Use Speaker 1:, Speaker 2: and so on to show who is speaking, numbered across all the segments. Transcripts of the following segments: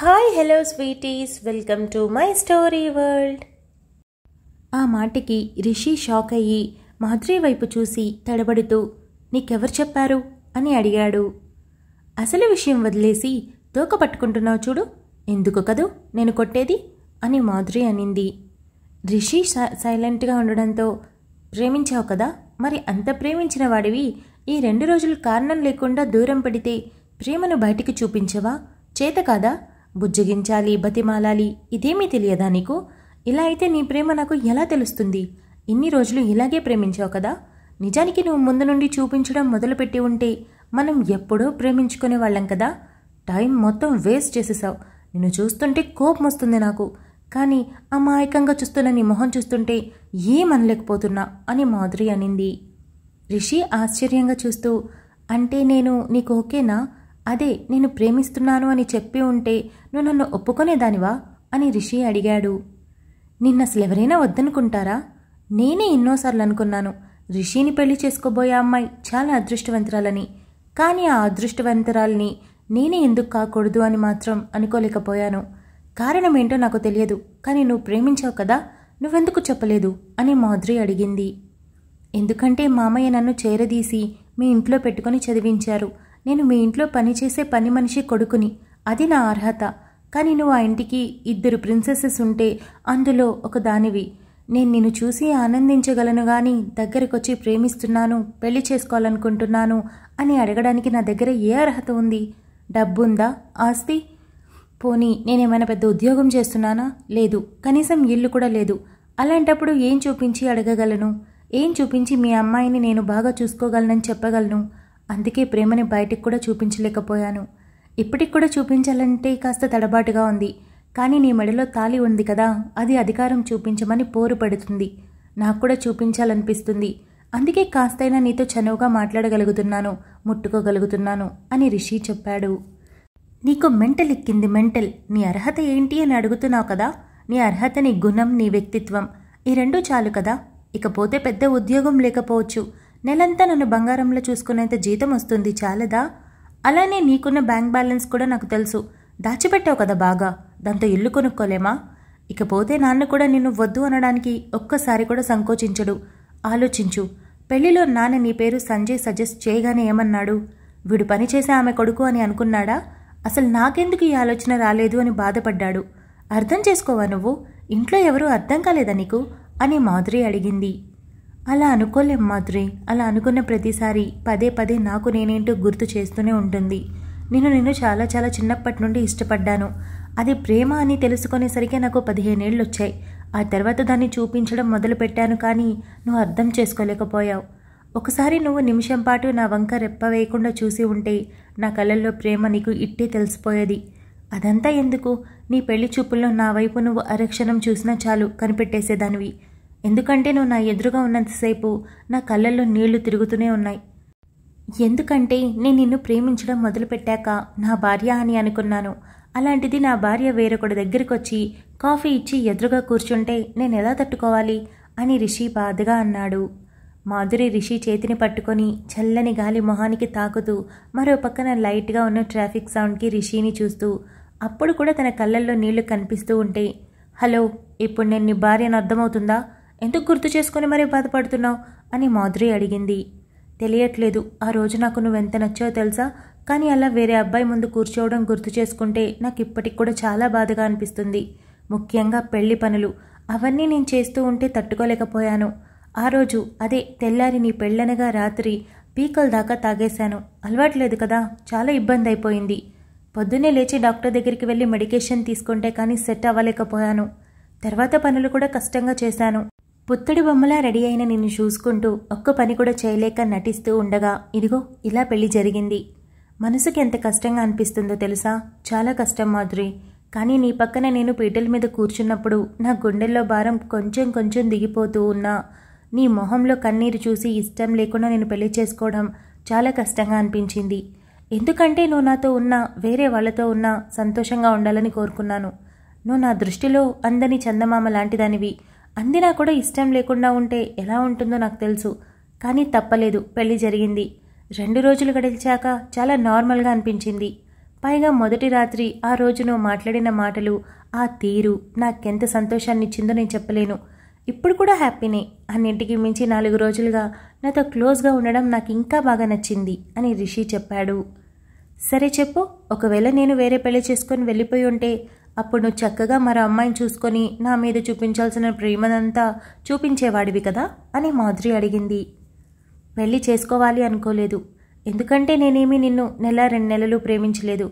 Speaker 1: hi hello sweeties welcome to my story world ఆ మాటకి Rishi shock అయ్యి మాధురి వైపు చూసి తడబడుతూ నీకెవరు చెప్పారు అని అడిగాడు అసలు విషయం వదిలేసి తోక పట్టుకుంటున్నావు చూడు ఎందుకు కదూ నేను కొట్టేది అని మాధురి అనింది రిషి సైలెంట్గా ఉండడంతో ప్రేమించావు కదా మరి అంత ప్రేమించిన వాడివి ఈ రెండు రోజులు కారణం లేకుండా దూరం పెడితే ప్రేమను బయటికి చూపించవా చేత కాదా బుజ్జగించాలి బతిమాలాలి ఇదేమీ తెలియదా నీకు ఇలా అయితే నీ ప్రేమ నాకు ఎలా తెలుస్తుంది ఇన్ని రోజులు ఇలాగే ప్రేమించావు కదా నిజానికి నువ్వు ముందు నుండి చూపించడం మొదలుపెట్టి ఉంటే మనం ఎప్పుడో ప్రేమించుకునే వాళ్ళం కదా టైం మొత్తం వేస్ట్ చేసేసావు నిన్ను చూస్తుంటే కోపం వస్తుంది నాకు కానీ అమాయకంగా చూస్తున్న నీ మొహం చూస్తుంటే ఏమనలేకపోతున్నా అని మాధురి అనింది రిషి ఆశ్చర్యంగా చూస్తూ అంటే నేను నీకు ఓకేనా అదే నేను ప్రేమిస్తున్నాను అని చెప్పి ఉంటే నువ్వు నన్ను ఒప్పుకునేదానివా అని రిషి అడిగాడు ఎవరైనా వద్దనుకుంటారా నేనే ఎన్నోసార్లు అనుకున్నాను రిషిని పెళ్లి చేసుకోబోయే అమ్మాయి చాలా అదృష్టవంతురాలని కానీ ఆ అదృష్టవంతురాల్ని నేనే ఎందుకు కాకూడదు అని మాత్రం అనుకోలేకపోయాను కారణం ఏంటో నాకు తెలియదు కానీ నువ్వు ప్రేమించావు కదా నువ్వెందుకు చెప్పలేదు అని మాధురి అడిగింది ఎందుకంటే మామయ్య నన్ను చేరదీసి మీ ఇంట్లో పెట్టుకుని చదివించారు నేను మీ ఇంట్లో పనిచేసే పని మనిషి కొడుకుని అది నా అర్హత కానీ నువ్వు ఆ ఇంటికి ఇద్దరు ప్రిన్సెసెస్ ఉంటే అందులో ఒక దానివి నేను నిన్ను చూసి ఆనందించగలను గాని దగ్గరకొచ్చి ప్రేమిస్తున్నాను పెళ్లి చేసుకోవాలనుకుంటున్నాను అని అడగడానికి నా దగ్గర ఏ అర్హత ఉంది డబ్బుందా ఆస్తి పోనీ నేనేమైనా పెద్ద ఉద్యోగం చేస్తున్నానా లేదు కనీసం ఇల్లు కూడా లేదు అలాంటప్పుడు ఏం చూపించి అడగగలను ఏం చూపించి మీ అమ్మాయిని నేను బాగా చూసుకోగలనని చెప్పగలను అందుకే ప్రేమని బయటికి కూడా చూపించలేకపోయాను ఇప్పటికి కూడా చూపించాలంటే కాస్త తడబాటుగా ఉంది కానీ నీ మెడలో తాలి ఉంది కదా అది అధికారం చూపించమని పోరు పడుతుంది నాకు కూడా చూపించాలనిపిస్తుంది అందుకే కాస్తైనా నీతో చనువుగా మాట్లాడగలుగుతున్నాను ముట్టుకోగలుగుతున్నాను అని రిషి చెప్పాడు నీకు మెంటల్ ఎక్కింది మెంటల్ నీ అర్హత ఏంటి అని అడుగుతున్నావు కదా నీ అర్హత నీ గుణం నీ వ్యక్తిత్వం ఈ రెండూ చాలు కదా ఇకపోతే పెద్ద ఉద్యోగం లేకపోవచ్చు నెలంతా నన్ను బంగారంలో చూసుకునేంత జీతం వస్తుంది చాలదా అలానే నీకున్న బ్యాంక్ బ్యాలెన్స్ కూడా నాకు తెలుసు దాచిపెట్టావు కదా బాగా దాంతో ఇల్లు కొనుక్కోలేమా ఇకపోతే నాన్న కూడా నిన్ను వద్దు అనడానికి ఒక్కసారి కూడా సంకోచించడు ఆలోచించు పెళ్లిలో నాన్న నీ పేరు సంజయ్ సజెస్ట్ చేయగానే ఏమన్నాడు వీడు పనిచేసే ఆమె కొడుకు అని అనుకున్నాడా అసలు నాకెందుకు ఈ ఆలోచన రాలేదు అని బాధపడ్డాడు అర్థం చేసుకోవా నువ్వు ఇంట్లో ఎవరూ అర్థం కాలేదా నీకు అని మాధురి అడిగింది అలా అనుకోలేం మాధురి అలా అనుకున్న ప్రతిసారి పదే పదే నాకు నేనేంటో గుర్తు చేస్తూనే ఉంటుంది నేను నిన్ను చాలా చాలా చిన్నప్పటి నుండి ఇష్టపడ్డాను అది ప్రేమ అని తెలుసుకునేసరికి నాకు పదిహేనేళ్ళు వచ్చాయి ఆ తర్వాత దాన్ని చూపించడం మొదలుపెట్టాను కానీ నువ్వు అర్థం చేసుకోలేకపోయావు ఒకసారి నువ్వు నిమిషం పాటు నా వంక రెప్ప వేయకుండా చూసి ఉంటే నా కళ్ళల్లో ప్రేమ నీకు ఇట్టే తెలిసిపోయేది అదంతా ఎందుకు నీ పెళ్లి చూపుల్లో నా వైపు నువ్వు అరక్షణం చూసినా చాలు కనిపెట్టేసేదానివి ఎందుకంటే నువ్వు నా ఎదురుగా ఉన్నంతసేపు నా కళ్ళల్లో నీళ్లు తిరుగుతూనే ఉన్నాయి ఎందుకంటే నేను నిన్ను ప్రేమించడం మొదలుపెట్టాక నా భార్య అని అనుకున్నాను అలాంటిది నా భార్య వేరొకడి దగ్గరికి వచ్చి కాఫీ ఇచ్చి ఎదురుగా కూర్చుంటే నేను ఎలా తట్టుకోవాలి అని రిషి బాధగా అన్నాడు మాధురి రిషి చేతిని పట్టుకొని చల్లని గాలి మొహానికి తాకుతూ మరో పక్కన లైట్గా ఉన్న ట్రాఫిక్ సౌండ్కి రిషిని చూస్తూ అప్పుడు కూడా తన కళ్ళల్లో నీళ్లు కనిపిస్తూ ఉంటే హలో ఇప్పుడు నేను నీ భార్యను అర్థమవుతుందా ఎందుకు గుర్తు చేసుకుని మరీ బాధపడుతున్నావు అని మాధురి అడిగింది తెలియట్లేదు ఆ రోజు నాకు నువ్వెంత నచ్చావో తెలుసా కానీ అలా వేరే అబ్బాయి ముందు కూర్చోవడం గుర్తు చేసుకుంటే నాకు ఇప్పటికి కూడా చాలా బాధగా అనిపిస్తుంది ముఖ్యంగా పెళ్లి పనులు అవన్నీ నేను చేస్తూ ఉంటే తట్టుకోలేకపోయాను ఆ రోజు అదే తెల్లారి నీ పెళ్ళనగా రాత్రి పీకల్ దాకా తాగేశాను అలవాట్లేదు కదా చాలా ఇబ్బంది అయిపోయింది పొద్దున్నే లేచి డాక్టర్ దగ్గరికి వెళ్ళి మెడికేషన్ తీసుకుంటే కానీ సెట్ అవ్వలేకపోయాను తర్వాత పనులు కూడా కష్టంగా చేశాను పుత్తడి బొమ్మలా రెడీ అయిన నిన్ను చూసుకుంటూ ఒక్క పని కూడా చేయలేక నటిస్తూ ఉండగా ఇదిగో ఇలా పెళ్లి జరిగింది మనసుకి ఎంత కష్టంగా అనిపిస్తుందో తెలుసా చాలా కష్టం మాధురి కానీ నీ పక్కన నేను పీటల మీద కూర్చున్నప్పుడు నా గుండెల్లో భారం కొంచెం కొంచెం దిగిపోతూ ఉన్నా నీ మొహంలో కన్నీరు చూసి ఇష్టం లేకుండా నేను పెళ్లి చేసుకోవడం చాలా కష్టంగా అనిపించింది ఎందుకంటే నువ్వు నాతో ఉన్నా వేరే వాళ్ళతో ఉన్నా సంతోషంగా ఉండాలని కోరుకున్నాను నువ్వు నా దృష్టిలో అందని చందమామ లాంటిదానివి అందినా కూడా ఇష్టం లేకుండా ఉంటే ఎలా ఉంటుందో నాకు తెలుసు కానీ తప్పలేదు పెళ్లి జరిగింది రెండు రోజులు గడిచాక చాలా నార్మల్గా అనిపించింది పైగా మొదటి రాత్రి ఆ రోజును మాట్లాడిన మాటలు ఆ తీరు నాకెంత సంతోషాన్ని ఇచ్చిందో నేను చెప్పలేను ఇప్పుడు కూడా హ్యాపీనే అన్నింటికి మించి నాలుగు రోజులుగా నాతో క్లోజ్గా ఉండడం నాకు ఇంకా బాగా నచ్చింది అని రిషి చెప్పాడు సరే చెప్పు ఒకవేళ నేను వేరే పెళ్లి చేసుకొని వెళ్ళిపోయి ఉంటే అప్పుడు నువ్వు చక్కగా మరో అమ్మాయిని చూసుకొని నా మీద చూపించాల్సిన ప్రేమనంతా చూపించేవాడివి కదా అని మాధురి అడిగింది పెళ్లి చేసుకోవాలి అనుకోలేదు ఎందుకంటే నేనేమి నిన్ను నెల రెండు నెలలు ప్రేమించలేదు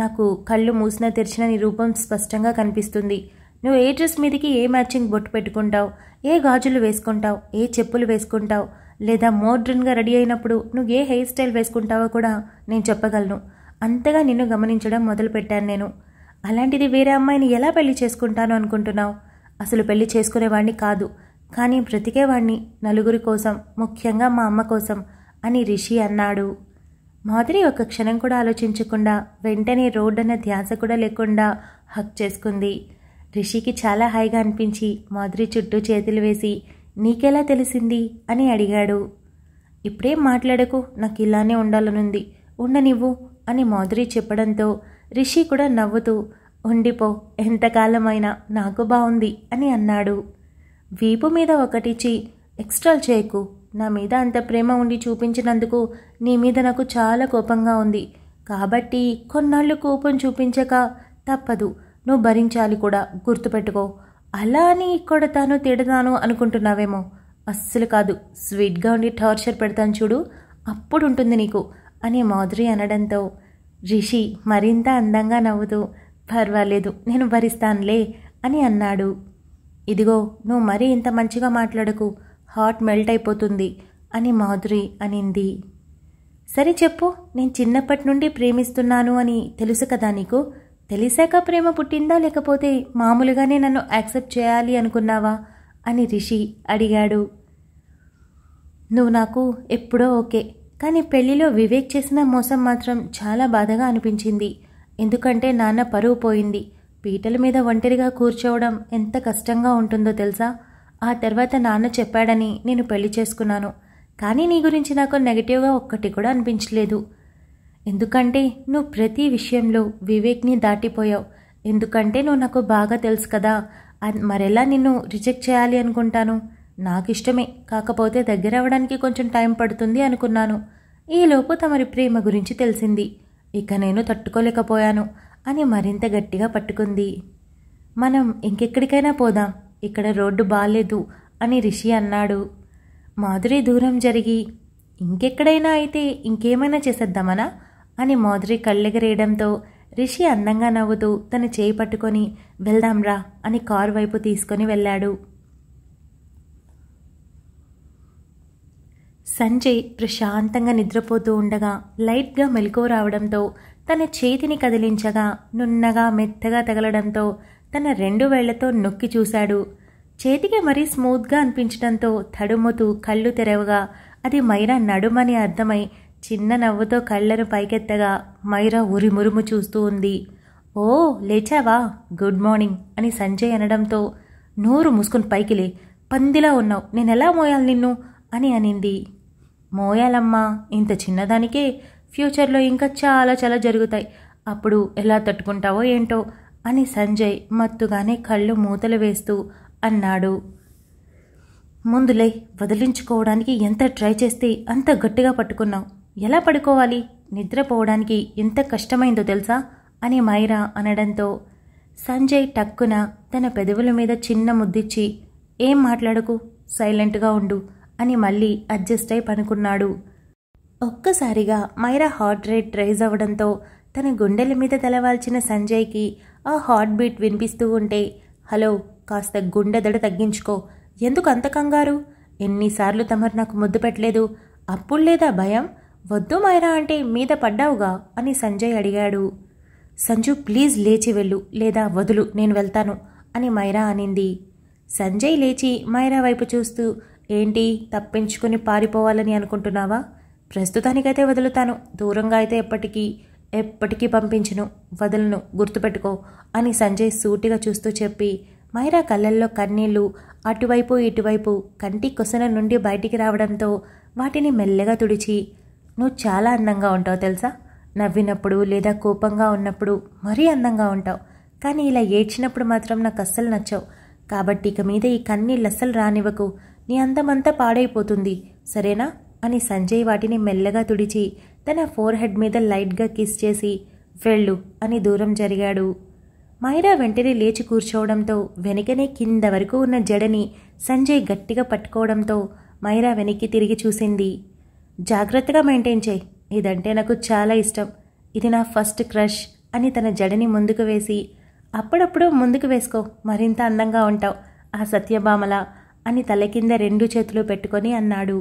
Speaker 1: నాకు కళ్ళు మూసిన తెరిచిన నీ రూపం స్పష్టంగా కనిపిస్తుంది నువ్వు ఏ డ్రెస్ మీదకి ఏ మ్యాచింగ్ బొట్టు పెట్టుకుంటావు ఏ గాజులు వేసుకుంటావు ఏ చెప్పులు వేసుకుంటావు లేదా మోడ్రన్గా రెడీ అయినప్పుడు నువ్వు ఏ హెయిర్ స్టైల్ వేసుకుంటావో కూడా నేను చెప్పగలను అంతగా నిన్ను గమనించడం మొదలుపెట్టాను నేను అలాంటిది వేరే అమ్మాయిని ఎలా పెళ్లి చేసుకుంటాను అనుకుంటున్నావు అసలు పెళ్లి చేసుకునేవాణ్ణి కాదు కానీ బ్రతికేవాణ్ణి నలుగురి కోసం ముఖ్యంగా మా అమ్మ కోసం అని రిషి అన్నాడు మాధురి ఒక క్షణం కూడా ఆలోచించకుండా వెంటనే రోడ్డన్న ధ్యాస కూడా లేకుండా హక్ చేసుకుంది రిషికి చాలా హాయిగా అనిపించి మాధురి చుట్టూ చేతులు వేసి నీకెలా తెలిసింది అని అడిగాడు ఇప్పుడేం మాట్లాడకు నాకు ఇలానే ఉండాలనుంది ఉండనివ్వు అని మాధురి చెప్పడంతో రిషి కూడా నవ్వుతూ ఉండిపో ఎంతకాలమైనా నాకు బాగుంది అని అన్నాడు వీపు మీద ఒకటిచ్చి ఎక్స్ట్రాల్ చేయకు నా మీద అంత ప్రేమ ఉండి చూపించినందుకు నీ మీద నాకు చాలా కోపంగా ఉంది కాబట్టి కొన్నాళ్ళు కోపం చూపించక తప్పదు నువ్వు భరించాలి కూడా గుర్తుపెట్టుకో అలా అని కొడతాను తిడతాను అనుకుంటున్నావేమో అస్సలు కాదు స్వీట్గా ఉండి టార్చర్ పెడతాను చూడు అప్పుడు ఉంటుంది నీకు అని మాధురి అనడంతో రిషి మరింత అందంగా నవ్వుతూ పర్వాలేదు నేను భరిస్తానులే అని అన్నాడు ఇదిగో నువ్వు మరీ ఇంత మంచిగా మాట్లాడకు హార్ట్ మెల్ట్ అయిపోతుంది అని మాధురి అనింది సరే చెప్పు నేను చిన్నప్పటి నుండి ప్రేమిస్తున్నాను అని తెలుసు కదా నీకు తెలిసాక ప్రేమ పుట్టిందా లేకపోతే మామూలుగానే నన్ను యాక్సెప్ట్ చేయాలి అనుకున్నావా అని రిషి అడిగాడు నువ్వు నాకు ఎప్పుడో ఓకే కానీ పెళ్లిలో వివేక్ చేసిన మోసం మాత్రం చాలా బాధగా అనిపించింది ఎందుకంటే నాన్న పరువు పోయింది పీటల మీద ఒంటరిగా కూర్చోవడం ఎంత కష్టంగా ఉంటుందో తెలుసా ఆ తర్వాత నాన్న చెప్పాడని నేను పెళ్లి చేసుకున్నాను కానీ నీ గురించి నాకు నెగిటివ్గా ఒక్కటి కూడా అనిపించలేదు ఎందుకంటే నువ్వు ప్రతి విషయంలో వివేక్ని దాటిపోయావు ఎందుకంటే నువ్వు నాకు బాగా తెలుసు కదా మరెలా నిన్ను రిజెక్ట్ చేయాలి అనుకుంటాను నాకు ఇష్టమే కాకపోతే దగ్గర అవ్వడానికి కొంచెం టైం పడుతుంది అనుకున్నాను ఈలోపు తమరి ప్రేమ గురించి తెలిసింది ఇక నేను తట్టుకోలేకపోయాను అని మరింత గట్టిగా పట్టుకుంది మనం ఇంకెక్కడికైనా పోదాం ఇక్కడ రోడ్డు బాగాలేదు అని రిషి అన్నాడు మాధురి దూరం జరిగి ఇంకెక్కడైనా అయితే ఇంకేమైనా చేసేద్దామనా అని మాధురి కళ్ళెగరేయడంతో రిషి అందంగా నవ్వుతూ తన చేయి పట్టుకొని వెళ్దాంరా అని కారు వైపు తీసుకొని వెళ్ళాడు సంజయ్ ప్రశాంతంగా నిద్రపోతూ ఉండగా లైట్గా మెలకు రావడంతో తన చేతిని కదిలించగా నున్నగా మెత్తగా తగలడంతో తన రెండు వేళ్లతో నొక్కి చూశాడు చేతికి మరీ స్మూత్గా అనిపించడంతో తడుముతూ కళ్ళు తెరవగా అది మైరా నడుమని అర్థమై చిన్న నవ్వుతో కళ్ళను పైకెత్తగా మైరా ఉరిమురుము చూస్తూ ఉంది ఓ లేచావా గుడ్ మార్నింగ్ అని సంజయ్ అనడంతో నోరు మూసుకుని పైకిలే పందిలా ఉన్నావు నేనెలా మోయాలి నిన్ను అని అనింది మోయాలమ్మా ఇంత చిన్నదానికే ఫ్యూచర్లో ఇంకా చాలా చాలా జరుగుతాయి అప్పుడు ఎలా తట్టుకుంటావో ఏంటో అని సంజయ్ మత్తుగానే కళ్ళు మూతలు వేస్తూ అన్నాడు ముందులే వదిలించుకోవడానికి ఎంత ట్రై చేస్తే అంత గట్టిగా పట్టుకున్నావు ఎలా పడుకోవాలి నిద్రపోవడానికి ఎంత కష్టమైందో తెలుసా అని మైరా అనడంతో సంజయ్ టక్కున తన పెదవుల మీద చిన్న ముద్దిచ్చి ఏం మాట్లాడకు సైలెంట్గా ఉండు అని మళ్ళీ అడ్జస్ట్ అయి పనుకున్నాడు ఒక్కసారిగా మైరా హార్ట్ రేట్ రైజ్ అవ్వడంతో తన గుండెల మీద తలవాల్చిన సంజయ్కి ఆ హార్ట్ బీట్ వినిపిస్తూ ఉంటే హలో కాస్త గుండెదడ తగ్గించుకో ఎందుకు అంత కంగారు ఎన్నిసార్లు తమరు నాకు ముద్దు పెట్టలేదు అప్పుడు లేదా భయం వద్దు మైరా అంటే మీద పడ్డావుగా అని సంజయ్ అడిగాడు సంజు ప్లీజ్ లేచి వెళ్ళు లేదా వదులు నేను వెళ్తాను అని మైరా అనింది సంజయ్ లేచి మైరా వైపు చూస్తూ ఏంటి తప్పించుకుని పారిపోవాలని అనుకుంటున్నావా ప్రస్తుతానికైతే వదులుతాను దూరంగా అయితే ఎప్పటికీ ఎప్పటికీ పంపించను వదలను గుర్తుపెట్టుకో అని సంజయ్ సూటిగా చూస్తూ చెప్పి మైరా కళ్ళల్లో కన్నీళ్లు అటువైపు ఇటువైపు కంటి కొసన నుండి బయటికి రావడంతో వాటిని మెల్లగా తుడిచి నువ్వు చాలా అందంగా ఉంటావు తెలుసా నవ్వినప్పుడు లేదా కోపంగా ఉన్నప్పుడు మరీ అందంగా ఉంటావు కానీ ఇలా ఏడ్చినప్పుడు మాత్రం నాకు అస్సలు నచ్చావు కాబట్టి ఇక మీద ఈ కన్నీళ్ళు అస్సలు రానివ్వకు నీ అందమంతా పాడైపోతుంది సరేనా అని సంజయ్ వాటిని మెల్లగా తుడిచి తన ఫోర్ హెడ్ మీద లైట్గా కిస్ చేసి వెళ్ళు అని దూరం జరిగాడు మైరా వెంటనే లేచి కూర్చోవడంతో వెనుకనే కింద వరకు ఉన్న జడని సంజయ్ గట్టిగా పట్టుకోవడంతో మైరా వెనక్కి తిరిగి చూసింది జాగ్రత్తగా మెయింటైన్ చేయి ఇదంటే నాకు చాలా ఇష్టం ఇది నా ఫస్ట్ క్రష్ అని తన జడని ముందుకు వేసి అప్పుడప్పుడు ముందుకు వేసుకో మరింత అందంగా ఉంటావు ఆ సత్యభామల అని తల కింద రెండు చేతులు పెట్టుకొని అన్నాడు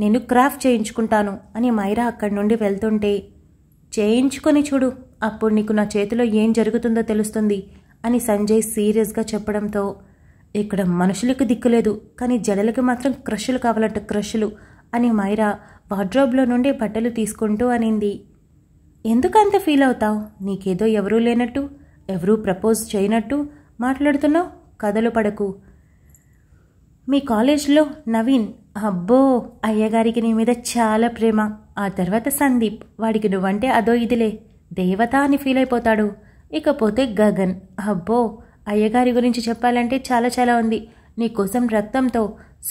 Speaker 1: నేను క్రాఫ్ట్ చేయించుకుంటాను అని మైరా అక్కడి నుండి వెళ్తుంటే చేయించుకొని చూడు అప్పుడు నీకు నా చేతిలో ఏం జరుగుతుందో తెలుస్తుంది అని సంజయ్ సీరియస్గా చెప్పడంతో ఇక్కడ మనుషులకు దిక్కులేదు కానీ జడలకు మాత్రం క్రషులు కావాలంట క్రషులు అని మైరా వార్డ్రోబ్లో నుండి బట్టలు తీసుకుంటూ అనింది ఎందుకు అంత ఫీల్ అవుతావు నీకేదో ఎవరూ లేనట్టు ఎవరూ ప్రపోజ్ చేయనట్టు మాట్లాడుతున్నావు కథలు పడకు మీ కాలేజ్లో నవీన్ అబ్బో అయ్యగారికి నీ మీద చాలా ప్రేమ ఆ తర్వాత సందీప్ వాడికి నువ్వంటే అదో ఇదిలే దేవత అని ఫీల్ అయిపోతాడు ఇకపోతే గగన్ అబ్బో అయ్యగారి గురించి చెప్పాలంటే చాలా చాలా ఉంది నీకోసం రక్తంతో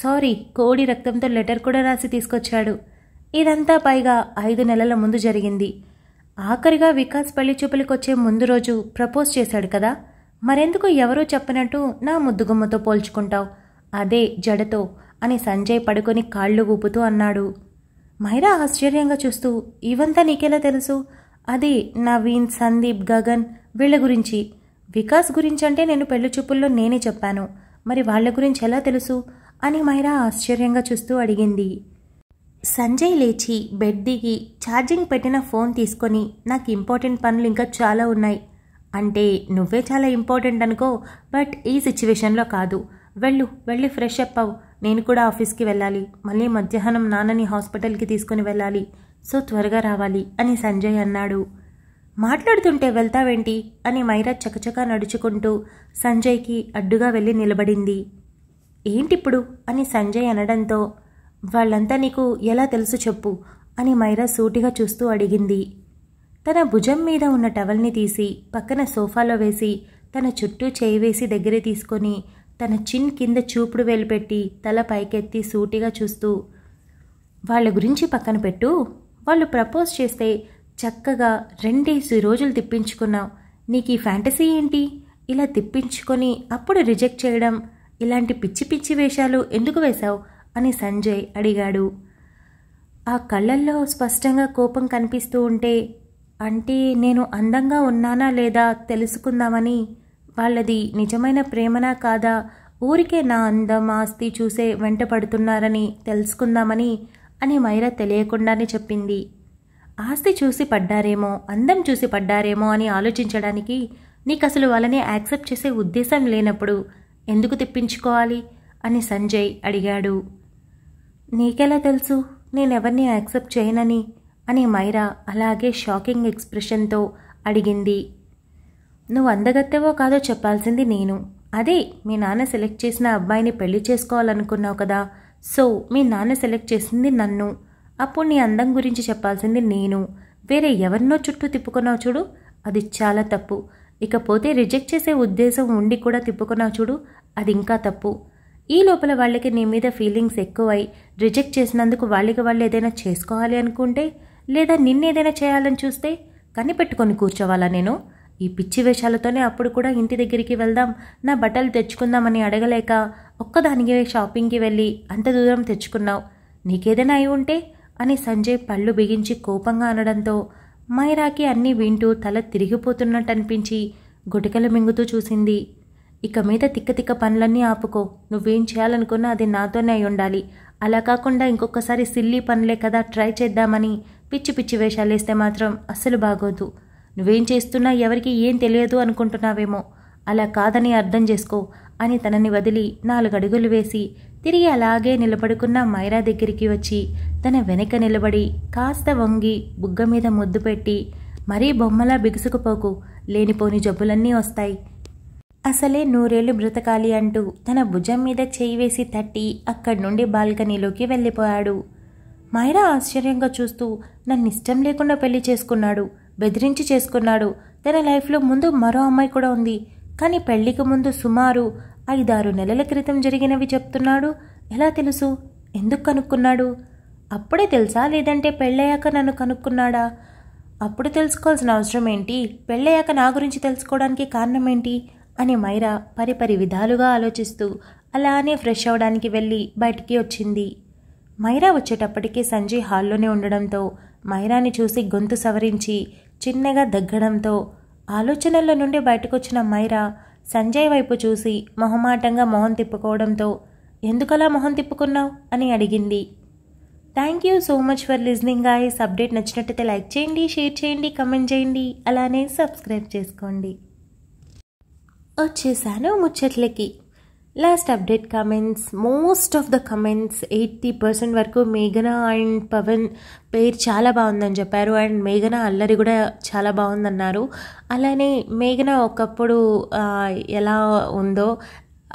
Speaker 1: సారీ కోడి రక్తంతో లెటర్ కూడా రాసి తీసుకొచ్చాడు ఇదంతా పైగా ఐదు నెలల ముందు జరిగింది ఆఖరిగా వికాస్ పెళ్లి వచ్చే ముందు రోజు ప్రపోజ్ చేశాడు కదా మరెందుకు ఎవరూ చెప్పనట్టు నా ముద్దుగుమ్మతో పోల్చుకుంటావు అదే జడతో అని సంజయ్ పడుకొని కాళ్ళు ఊపుతూ అన్నాడు మైరా ఆశ్చర్యంగా చూస్తూ ఇవంతా నీకెలా తెలుసు అది నవీన్ సందీప్ గగన్ వీళ్ళ గురించి వికాస్ గురించి అంటే నేను పెళ్లి చూపుల్లో నేనే చెప్పాను మరి వాళ్ళ గురించి ఎలా తెలుసు అని మైరా ఆశ్చర్యంగా చూస్తూ అడిగింది సంజయ్ లేచి బెడ్ దిగి ఛార్జింగ్ పెట్టిన ఫోన్ తీసుకొని నాకు ఇంపార్టెంట్ పనులు ఇంకా చాలా ఉన్నాయి అంటే నువ్వే చాలా ఇంపార్టెంట్ అనుకో బట్ ఈ సిచ్యువేషన్లో కాదు వెళ్ళు వెళ్ళి ఫ్రెష్ అప్ అవ్వు నేను కూడా ఆఫీస్కి వెళ్ళాలి మళ్ళీ మధ్యాహ్నం నాన్నని హాస్పిటల్కి తీసుకుని వెళ్ళాలి సో త్వరగా రావాలి అని సంజయ్ అన్నాడు మాట్లాడుతుంటే వెళ్తావేంటి అని మైరా చకచకా నడుచుకుంటూ సంజయ్కి అడ్డుగా వెళ్ళి నిలబడింది ఏంటిప్పుడు అని సంజయ్ అనడంతో వాళ్ళంతా నీకు ఎలా తెలుసు చెప్పు అని మైరా సూటిగా చూస్తూ అడిగింది తన భుజం మీద ఉన్న టవల్ని తీసి పక్కన సోఫాలో వేసి తన చుట్టూ చేయి వేసి దగ్గరే తీసుకొని తన చిన్ కింద చూపుడు వేలుపెట్టి తల పైకెత్తి సూటిగా చూస్తూ వాళ్ళ గురించి పక్కన పెట్టు వాళ్ళు ప్రపోజ్ చేస్తే చక్కగా రెండేసి రోజులు తిప్పించుకున్నావు నీకు ఈ ఫ్యాంటసీ ఏంటి ఇలా తిప్పించుకొని అప్పుడు రిజెక్ట్ చేయడం ఇలాంటి పిచ్చి పిచ్చి వేషాలు ఎందుకు వేశావు అని సంజయ్ అడిగాడు ఆ కళ్ళల్లో స్పష్టంగా కోపం కనిపిస్తూ ఉంటే అంటే నేను అందంగా ఉన్నానా లేదా తెలుసుకుందామని వాళ్ళది నిజమైన ప్రేమనా కాదా ఊరికే నా అందం ఆస్తి చూసే వెంటపడుతున్నారని తెలుసుకుందామని అని మైరా తెలియకుండానే చెప్పింది ఆస్తి చూసి పడ్డారేమో అందం చూసి పడ్డారేమో అని ఆలోచించడానికి నీకు అసలు వాళ్ళని యాక్సెప్ట్ చేసే ఉద్దేశం లేనప్పుడు ఎందుకు తెప్పించుకోవాలి అని సంజయ్ అడిగాడు నీకెలా తెలుసు నేనెవరిని యాక్సెప్ట్ చేయనని అని మైరా అలాగే షాకింగ్ ఎక్స్ప్రెషన్తో అడిగింది నువ్వు అందగత్తెవో కాదో చెప్పాల్సింది నేను అదే మీ నాన్న సెలెక్ట్ చేసిన అబ్బాయిని పెళ్లి చేసుకోవాలనుకున్నావు కదా సో మీ నాన్న సెలెక్ట్ చేసింది నన్ను అప్పుడు నీ అందం గురించి చెప్పాల్సింది నేను వేరే ఎవరినో చుట్టూ తిప్పుకున్నావు చూడు అది చాలా తప్పు ఇకపోతే రిజెక్ట్ చేసే ఉద్దేశం ఉండి కూడా తిప్పుకున్నావు చూడు అది ఇంకా తప్పు ఈ లోపల వాళ్ళకి నీ మీద ఫీలింగ్స్ ఎక్కువై రిజెక్ట్ చేసినందుకు వాళ్ళకి వాళ్ళు ఏదైనా చేసుకోవాలి అనుకుంటే లేదా నిన్నేదైనా చేయాలని చూస్తే కనిపెట్టుకొని కూర్చోవాలా నేను ఈ పిచ్చి వేషాలతోనే అప్పుడు కూడా ఇంటి దగ్గరికి వెళ్దాం నా బట్టలు తెచ్చుకుందామని అడగలేక ఒక్కదానికే షాపింగ్కి వెళ్ళి అంత దూరం తెచ్చుకున్నావు నీకేదైనా అయి ఉంటే అని సంజయ్ పళ్ళు బిగించి కోపంగా అనడంతో మైరాకి అన్నీ వింటూ తల తిరిగిపోతున్నట్టు అనిపించి గుటికలు మింగుతూ చూసింది ఇక మీద తిక్కతిక్క పనులన్నీ ఆపుకో నువ్వేం చేయాలనుకున్నా అది నాతోనే అయి ఉండాలి అలా కాకుండా ఇంకొకసారి సిల్లీ పనులే కదా ట్రై చేద్దామని పిచ్చి పిచ్చి వేషాలు వేస్తే మాత్రం అస్సలు బాగోదు నువ్వేం చేస్తున్నా ఎవరికి ఏం తెలియదు అనుకుంటున్నావేమో అలా కాదని అర్థం చేసుకో అని తనని వదిలి నాలుగు అడుగులు వేసి తిరిగి అలాగే నిలబడుకున్న మైరా దగ్గరికి వచ్చి తన వెనక నిలబడి కాస్త వంగి బుగ్గ మీద ముద్దు పెట్టి మరీ బొమ్మలా బిగుసుకుపోకు లేనిపోని జబ్బులన్నీ వస్తాయి అసలే నూరేళ్లు బ్రతకాలి అంటూ తన భుజం మీద చేయి వేసి తట్టి అక్కడి నుండి బాల్కనీలోకి వెళ్ళిపోయాడు మైరా ఆశ్చర్యంగా చూస్తూ నన్ను ఇష్టం లేకుండా పెళ్లి చేసుకున్నాడు బెదిరించి చేసుకున్నాడు తన లైఫ్లో ముందు మరో అమ్మాయి కూడా ఉంది కానీ పెళ్లికి ముందు సుమారు ఐదారు నెలల క్రితం జరిగినవి చెప్తున్నాడు ఎలా తెలుసు ఎందుకు కనుక్కున్నాడు అప్పుడే తెలుసా లేదంటే పెళ్ళయ్యాక నన్ను కనుక్కున్నాడా అప్పుడు తెలుసుకోవాల్సిన అవసరం ఏంటి పెళ్ళయ్యాక నా గురించి తెలుసుకోవడానికి కారణం ఏంటి అని మైరా పరిపరి విధాలుగా ఆలోచిస్తూ అలానే ఫ్రెష్ అవడానికి వెళ్ళి బయటికి వచ్చింది మైరా వచ్చేటప్పటికి సంజయ్ హాల్లోనే ఉండడంతో మైరాని చూసి గొంతు సవరించి చిన్నగా దగ్గడంతో ఆలోచనల నుండి బయటకొచ్చిన మైరా సంజయ్ వైపు చూసి మొహమాటంగా మొహం తిప్పుకోవడంతో ఎందుకలా మొహం తిప్పుకున్నావు అని అడిగింది thank you so much for listening guys update నచ్చినట్టయితే లైక్ చేయండి షేర్ చేయండి కమెంట్ చేయండి అలానే సబ్స్క్రైబ్ చేసుకోండి వచ్చేసాను ముచ్చట్లకి last update comments most of the comments eighty percent వరకు మేఘన అండ్ పవన్ పేరు చాలా బాగుందని చెప్పారు అండ్ మేఘన అల్లరి కూడా చాలా బాగుందన్నారు అలానే మేఘన ఒకప్పుడు ఎలా ఉందో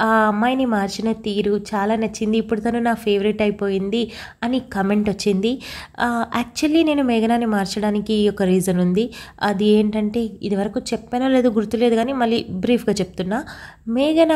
Speaker 1: ఆ అమ్మాయిని మార్చిన తీరు చాలా నచ్చింది ఇప్పుడు తను నా ఫేవరెట్ అయిపోయింది అని కమెంట్ వచ్చింది యాక్చువల్లీ నేను మేఘనాని మార్చడానికి ఒక రీజన్ ఉంది అది ఏంటంటే ఇదివరకు చెప్పానో లేదో గుర్తులేదు కానీ మళ్ళీ బ్రీఫ్గా చెప్తున్నా మేఘన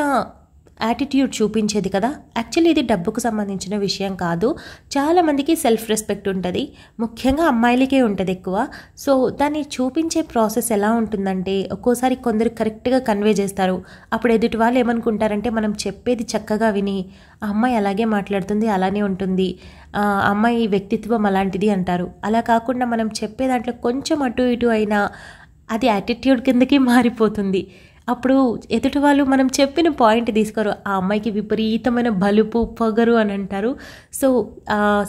Speaker 1: యాటిట్యూడ్ చూపించేది కదా యాక్చువల్లీ ఇది డబ్బుకు సంబంధించిన విషయం కాదు చాలామందికి సెల్ఫ్ రెస్పెక్ట్ ఉంటుంది ముఖ్యంగా అమ్మాయిలకే ఉంటుంది ఎక్కువ సో దాన్ని చూపించే ప్రాసెస్ ఎలా ఉంటుందంటే ఒక్కోసారి కొందరు కరెక్ట్గా కన్వే చేస్తారు అప్పుడు ఎదుటి వాళ్ళు ఏమనుకుంటారంటే మనం చెప్పేది చక్కగా విని ఆ అమ్మాయి అలాగే మాట్లాడుతుంది అలానే ఉంటుంది అమ్మాయి వ్యక్తిత్వం అలాంటిది అంటారు అలా కాకుండా మనం చెప్పే దాంట్లో కొంచెం అటు ఇటు అయినా అది యాటిట్యూడ్ కిందకి మారిపోతుంది అప్పుడు ఎదుటి వాళ్ళు మనం చెప్పిన పాయింట్ తీసుకోరు ఆ అమ్మాయికి విపరీతమైన బలుపు పొగరు అని అంటారు సో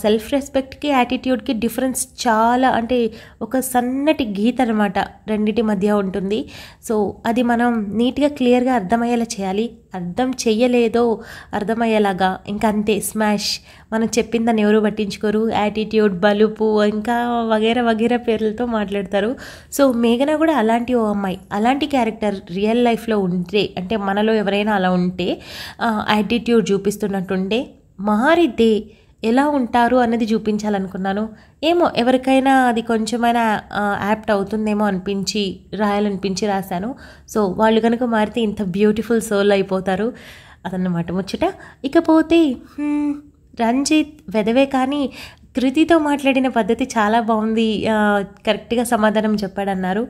Speaker 1: సెల్ఫ్ రెస్పెక్ట్కి యాటిట్యూడ్కి డిఫరెన్స్ చాలా అంటే ఒక సన్నటి గీత అనమాట రెండింటి మధ్య ఉంటుంది సో అది మనం నీట్గా క్లియర్గా అర్థమయ్యేలా చేయాలి అర్థం చెయ్యలేదో అర్థమయ్యేలాగా ఇంకా అంతే స్మాష్ మనం చెప్పిందని ఎవరు పట్టించుకోరు యాటిట్యూడ్ బలుపు ఇంకా వగేర వగేర పేర్లతో మాట్లాడతారు సో మేఘన కూడా అలాంటి ఓ అమ్మాయి అలాంటి క్యారెక్టర్ రియల్ లైఫ్లో ఉంటే అంటే మనలో ఎవరైనా అలా ఉంటే యాటిట్యూడ్ చూపిస్తున్నట్టుండే మారిదే ఎలా ఉంటారు అన్నది చూపించాలనుకున్నాను ఏమో ఎవరికైనా అది కొంచెమైనా యాప్ట్ అవుతుందేమో అనిపించి రాయాలనిపించి రాశాను సో వాళ్ళు కనుక మారితే ఇంత బ్యూటిఫుల్ సోల్ అయిపోతారు అదన్నమాట ముచ్చట ఇకపోతే రంజిత్ వెదవే కానీ కృతితో మాట్లాడిన పద్ధతి చాలా బాగుంది కరెక్ట్గా సమాధానం చెప్పాడన్నారు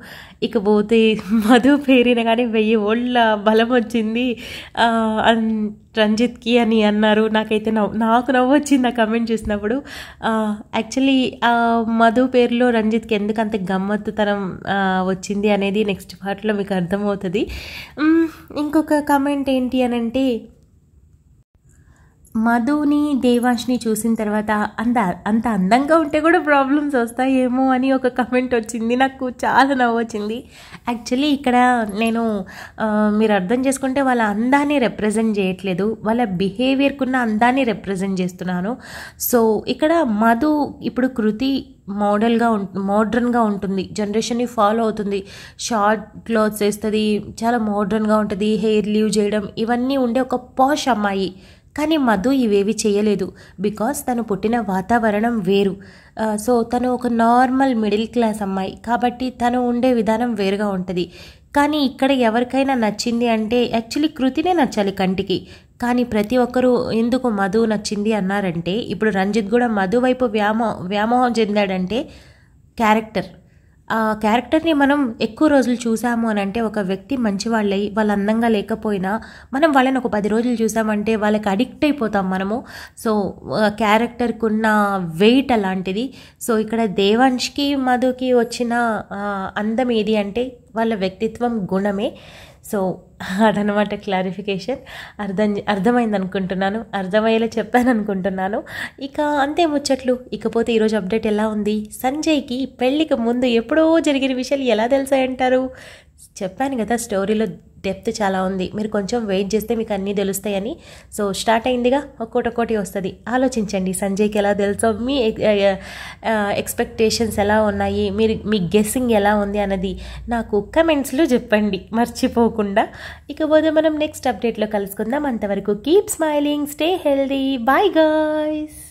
Speaker 1: ఇకపోతే మధు పేరిన కానీ వెయ్యి ఓళ్ళ బలం వచ్చింది రంజిత్కి అని అన్నారు నాకైతే నవ్వు నాకు నవ్వు వచ్చింది ఆ కమెంట్ చూసినప్పుడు యాక్చువల్లీ మధు పేరులో రంజిత్కి ఎందుకంత గమ్మత్తుతనం వచ్చింది అనేది నెక్స్ట్ పార్ట్లో మీకు అర్థమవుతుంది ఇంకొక కమెంట్ ఏంటి అని అంటే మధుని దేవాష్ని చూసిన తర్వాత అంత అంత అందంగా ఉంటే కూడా ప్రాబ్లమ్స్ వస్తాయేమో అని ఒక కమెంట్ వచ్చింది నాకు చాలా నవ్వు వచ్చింది యాక్చువల్లీ ఇక్కడ నేను మీరు అర్థం చేసుకుంటే వాళ్ళ అందాన్ని రిప్రజెంట్ చేయట్లేదు వాళ్ళ బిహేవియర్కున్న అందాన్ని రిప్రజెంట్ చేస్తున్నాను సో ఇక్కడ మధు ఇప్పుడు కృతి మోడల్గా ఉం మోడ్రన్గా ఉంటుంది జనరేషన్ని ఫాలో అవుతుంది షార్ట్ క్లాత్స్ వేస్తుంది చాలా మోడ్రన్గా ఉంటుంది హెయిర్ లీవ్ చేయడం ఇవన్నీ ఉండే ఒక పాష్ అమ్మాయి కానీ మధు ఇవేవి చేయలేదు బికాస్ తను పుట్టిన వాతావరణం వేరు సో తను ఒక నార్మల్ మిడిల్ క్లాస్ అమ్మాయి కాబట్టి తను ఉండే విధానం వేరుగా ఉంటుంది కానీ ఇక్కడ ఎవరికైనా నచ్చింది అంటే యాక్చువల్లీ కృతినే నచ్చాలి కంటికి కానీ ప్రతి ఒక్కరూ ఎందుకు మధు నచ్చింది అన్నారంటే ఇప్పుడు రంజిత్ కూడా మధు వైపు వ్యామో వ్యామోహం చెందాడంటే క్యారెక్టర్ ఆ క్యారెక్టర్ని మనం ఎక్కువ రోజులు చూసాము అని అంటే ఒక వ్యక్తి మంచివాళ్ళై వాళ్ళు అందంగా లేకపోయినా మనం వాళ్ళని ఒక పది రోజులు చూసామంటే వాళ్ళకి అడిక్ట్ అయిపోతాం మనము సో క్యారెక్టర్కి ఉన్న వెయిట్ అలాంటిది సో ఇక్కడ దేవాంష్కి మధుకి వచ్చిన అందం ఏది అంటే వాళ్ళ వ్యక్తిత్వం గుణమే సో అదనమాట క్లారిఫికేషన్ అర్థం అర్థమైంది అనుకుంటున్నాను అర్థమయ్యేలా చెప్పాను అనుకుంటున్నాను ఇక అంతే ముచ్చట్లు ఇకపోతే ఈరోజు అప్డేట్ ఎలా ఉంది సంజయ్కి పెళ్ళికి ముందు ఎప్పుడో జరిగిన విషయాలు ఎలా తెలిసాయంటారు చెప్పాను కదా స్టోరీలో డెప్త్ చాలా ఉంది మీరు కొంచెం వెయిట్ చేస్తే మీకు అన్నీ తెలుస్తాయని సో స్టార్ట్ అయిందిగా ఒక్కోటి ఒక్కోటి వస్తుంది ఆలోచించండి సంజయ్కి ఎలా తెలుసో మీ ఎక్స్పెక్టేషన్స్ ఎలా ఉన్నాయి మీరు మీ గెస్సింగ్ ఎలా ఉంది అన్నది నాకు కమెంట్స్లో చెప్పండి మర్చిపోకుండా ఇకపోతే మనం నెక్స్ట్ అప్డేట్లో కలుసుకుందాం అంతవరకు keep smiling stay healthy bye guys